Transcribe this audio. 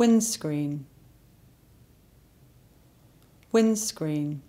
windscreen windscreen